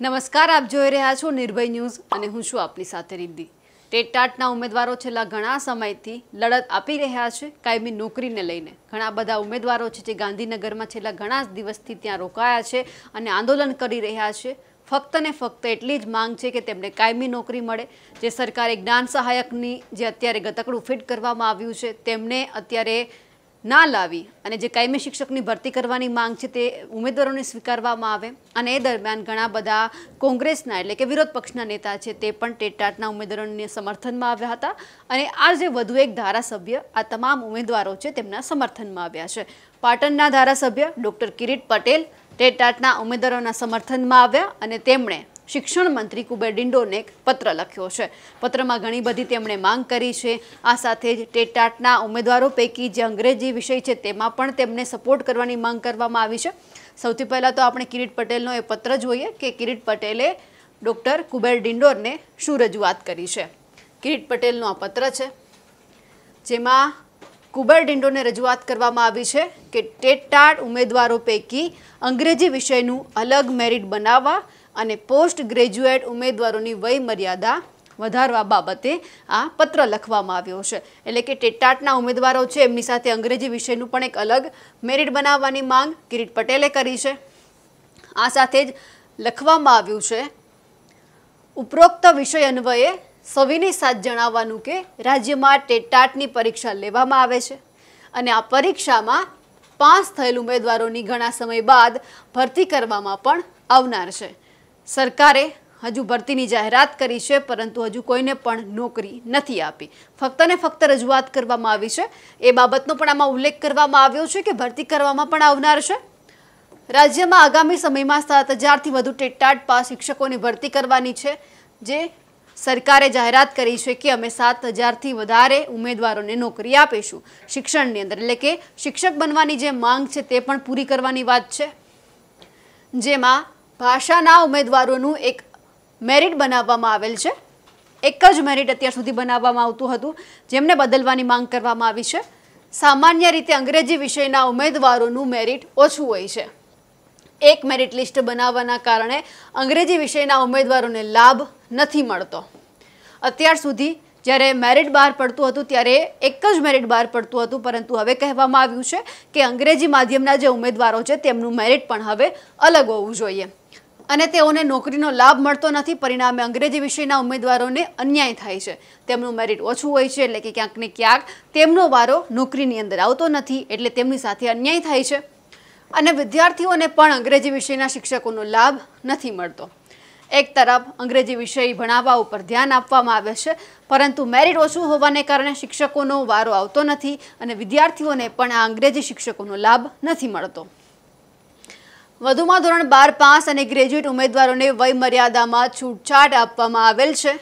નમસ્કાર આપ જોઈ રહ્યા છો નિર્ભય ન્યૂઝ અને હું છું આપની સાથે રિદ્ધિ ટેટટાટના ઉમેદવારો છેલ્લા ઘણા સમયથી લડત આપી રહ્યા છે કાયમી નોકરીને લઈને ઘણા બધા ઉમેદવારો છે જે ગાંધીનગરમાં છેલ્લા ઘણા દિવસથી ત્યાં રોકાયા છે અને આંદોલન કરી રહ્યા છે ફક્ત ને ફક્ત એટલી જ માંગ છે કે તેમને કાયમી નોકરી મળે જે સરકારે જ્ઞાન સહાયકની જે અત્યારે ગતકડું ફિટ કરવામાં આવ્યું છે તેમને અત્યારે ના લાવી અને જે કાયમી શિક્ષકની ભરતી કરવાની માંગ છે તે ઉમેદવારોને સ્વીકારવામાં આવે અને એ દરમિયાન ઘણા બધા કોંગ્રેસના એટલે કે વિરોધ પક્ષના નેતા છે તે પણ ટેટાટના ઉમેદવારોને સમર્થનમાં આવ્યા હતા અને આ જે વધુ એક ધારાસભ્ય આ તમામ ઉમેદવારો છે તેમના સમર્થનમાં આવ્યા છે પાટણના ધારાસભ્ય ડૉક્ટર કિરીટ પટેલ ટેટાટના ઉમેદવારોના સમર્થનમાં આવ્યા અને તેમણે શિક્ષણ મંત્રી કુબેર ડિંડોને પત્ર લખ્યો છે પત્રમાં ઘણી બધી તેમણે માંગ કરી છે આ સાથે જ ટેટાટના ઉમેદવારો પૈકી જે અંગ્રેજી વિષય છે તેમાં પણ તેમને સપોર્ટ કરવાની માંગ કરવામાં આવી છે સૌથી પહેલાં તો આપણે કિરીટ પટેલનો એ પત્ર જોઈએ કે કિરીટ પટેલે ડૉક્ટર કુબેર ડિંડોરને શું રજૂઆત કરી છે કિરીટ પટેલનો આ પત્ર છે જેમાં કુબેર ડિંડોને રજૂઆત કરવામાં આવી છે કે ટેટાટ ઉમેદવારો પૈકી અંગ્રેજી વિષયનું અલગ મેરિટ બનાવવા અને પોસ્ટ ગ્રેજ્યુએટ ઉમેદવારોની વયમર્યાદા વધારવા બાબતે આ પત્ર લખવામાં આવ્યો છે એટલે કે ટેટાટના ઉમેદવારો છે એમની સાથે અંગ્રેજી વિષયનું પણ એક અલગ મેરિટ બનાવવાની માંગ કિરીટ પટેલે કરી છે આ સાથે જ લખવામાં આવ્યું છે ઉપરોક્ત વિષય અન્વયે સવિની સાથ જણાવવાનું કે રાજ્યમાં ટેટાટની પરીક્ષા લેવામાં આવે છે અને આ પરીક્ષામાં પાસ થયેલ ઉમેદવારોની ઘણા સમય બાદ ભરતી કરવામાં પણ આવનાર છે સરકારે હજુ ભરતીની જાહેરાત કરી છે પરંતુ હજુ કોઈને પણ નોકરી નથી આપી ફક્ત ને ફક્ત રજૂઆત કરવામાં આવી છે એ બાબતનો પણ આમાં ઉલ્લેખ કરવામાં આવ્યો છે કે ભરતી કરવામાં પણ આવનાર છે રાજ્યમાં આગામી સમયમાં સાત હજારથી વધુ ટેટાટ પાસ શિક્ષકોની ભરતી કરવાની છે જે સરકારે જાહેરાત કરી છે કે અમે સાત હજારથી વધારે ઉમેદવારોને નોકરી આપીશું શિક્ષણની અંદર એટલે કે શિક્ષક બનવાની જે માંગ છે તે પણ પૂરી કરવાની વાત છે જેમાં ભાષાના ઉમેદવારોનું એક મેરિટ બનાવવામાં આવેલ છે એક જ મેરિટ અત્યાર સુધી બનાવવામાં આવતું હતું જેમને બદલવાની માંગ કરવામાં આવી છે સામાન્ય રીતે અંગ્રેજી વિષયના ઉમેદવારોનું મેરિટ ઓછું હોય છે એક મેરિટ લિસ્ટ બનાવવાના કારણે અંગ્રેજી વિષયના ઉમેદવારોને લાભ નથી મળતો અત્યાર સુધી જ્યારે મેરિટ બહાર પડતું હતું ત્યારે એક જ મેરિટ બહાર પડતું હતું પરંતુ હવે કહેવામાં આવ્યું છે કે અંગ્રેજી માધ્યમના જે ઉમેદવારો છે તેમનું મેરિટ પણ હવે અલગ હોવું જોઈએ અને તેઓને નોકરીનો લાભ મળતો નથી પરિણામે અંગ્રેજી વિષયના ઉમેદવારોને અન્યાય થાય છે તેમનું મેરિટ ઓછું હોય છે એટલે કે ક્યાંક ને ક્યાંક તેમનો વારો નોકરીની અંદર આવતો નથી એટલે તેમની સાથે અન્યાય થાય છે અને વિદ્યાર્થીઓને પણ અંગ્રેજી વિષયના શિક્ષકોનો લાભ નથી મળતો એક તરફ અંગ્રેજી વિષય ભણાવવા ઉપર ધ્યાન આપવામાં આવે છે પરંતુ મેરિટ ઓછું હોવાને કારણે શિક્ષકોનો વારો આવતો નથી અને વિદ્યાર્થીઓને પણ આ અંગ્રેજી શિક્ષકોનો લાભ નથી મળતો વધુમાં ધોરણ બાર પાસ અને ગ્રેજ્યુએટ ઉમેદવારોને વયમર્યાદામાં છૂટછાટ આપવામાં આવેલ છે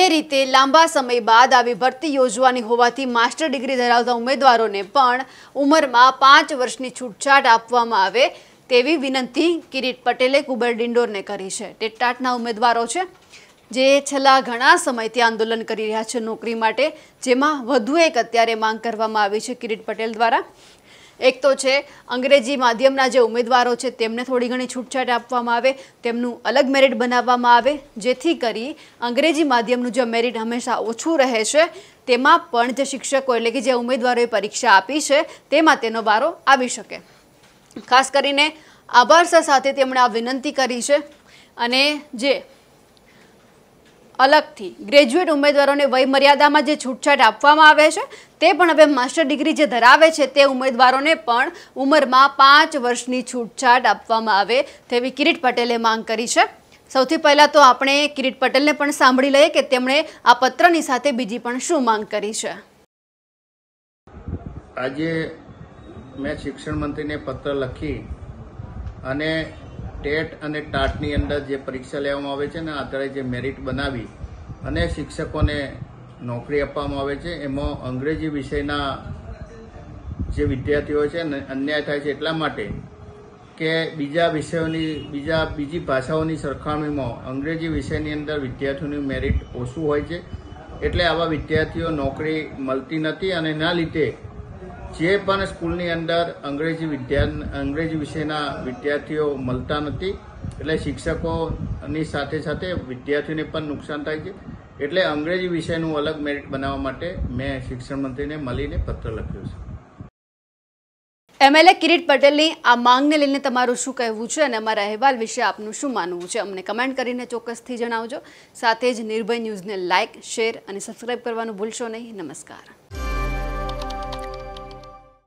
એ રીતે લાંબા સમય બાદ આવી ભરતી યોજવાની હોવાથી માસ્ટર ડિગ્રી ધરાવતા ઉમેદવારોને પણ ઉંમરમાં પાંચ વર્ષની છૂટછાટ આપવામાં આવે તેવી વિનંતી કિરીટ પટેલે ડિંડોરને કરી છે ટેટટાટના ઉમેદવારો છે જે છેલ્લા ઘણા સમયથી આંદોલન કરી રહ્યા છે નોકરી માટે જેમાં વધુ એક અત્યારે માંગ કરવામાં આવી છે કિરીટ પટેલ દ્વારા એક તો છે અંગ્રેજી માધ્યમના જે ઉમેદવારો છે તેમને થોડી ઘણી છૂટછાટ આપવામાં આવે તેમનું અલગ મેરિટ બનાવવામાં આવે જેથી કરી અંગ્રેજી માધ્યમનું જે મેરિટ હંમેશા ઓછું રહે છે તેમાં પણ જે શિક્ષકો એટલે કે જે ઉમેદવારોએ પરીક્ષા આપી છે તેમાં તેનો વારો આવી શકે ખાસ કરીને આભાર સાથે તેમણે આ વિનંતી કરી છે અને જે અલગથી ગ્રેજ્યુએટ ઉમેદવારોને વયમર્યાદામાં જે છૂટછાટ આપવામાં આવે છે તે પણ હવે માસ્ટર ડિગ્રી જે ધરાવે છે તે ઉમેદવારોને પણ ઉંમરમાં પાંચ વર્ષની છૂટછાટ આપવામાં આવે તેવી કિરીટ પટેલે માંગ કરી છે સૌથી પહેલાં તો આપણે કિરીટ પટેલને પણ સાંભળી લઈએ કે તેમણે આ પત્રની સાથે બીજી પણ શું માંગ કરી છે આજે મેં શિક્ષણ મંત્રીને પત્ર લખી અને ટેટ અને ટાટની અંદર જે પરીક્ષા લેવામાં આવે છે ને આધારે જે મેરિટ બનાવી અને શિક્ષકોને નોકરી આપવામાં આવે છે એમાં અંગ્રેજી વિષયના જે વિદ્યાર્થીઓ છે અન્યાય થાય છે એટલા માટે કે બીજા વિષયોની બીજા બીજી ભાષાઓની સરખામણીમાં અંગ્રેજી વિષયની અંદર વિદ્યાર્થીઓનું મેરિટ ઓછું હોય છે એટલે આવા વિદ્યાર્થીઓ નોકરી મળતી નથી અને એના લીધે જે પણ સ્કૂલની અંદર અંગ્રેજી વિદ્યા અંગ્રેજી વિષયના વિદ્યાર્થીઓ મળતા નથી એટલે શિક્ષકોની સાથે સાથે વિદ્યાર્થીઓને પણ નુકસાન થાય છે એટલે અંગ્રેજી વિષયનું અલગ મેરિટ બનાવવા માટે મેં શિક્ષણ મંત્રીને મળીને પત્ર લખ્યો છે એમએલએ કિરીટ પટેલની આ માંગને લઈને તમારું શું કહેવું છે અને અમારા અહેવાલ વિશે આપનું શું માનવું છે અમને કમેન્ટ કરીને ચોક્કસથી જણાવજો સાથે જ નિર્ભય ન્યૂઝને લાઇક શેર અને સબસ્ક્રાઇબ કરવાનું ભૂલશો નહીં નમસ્કાર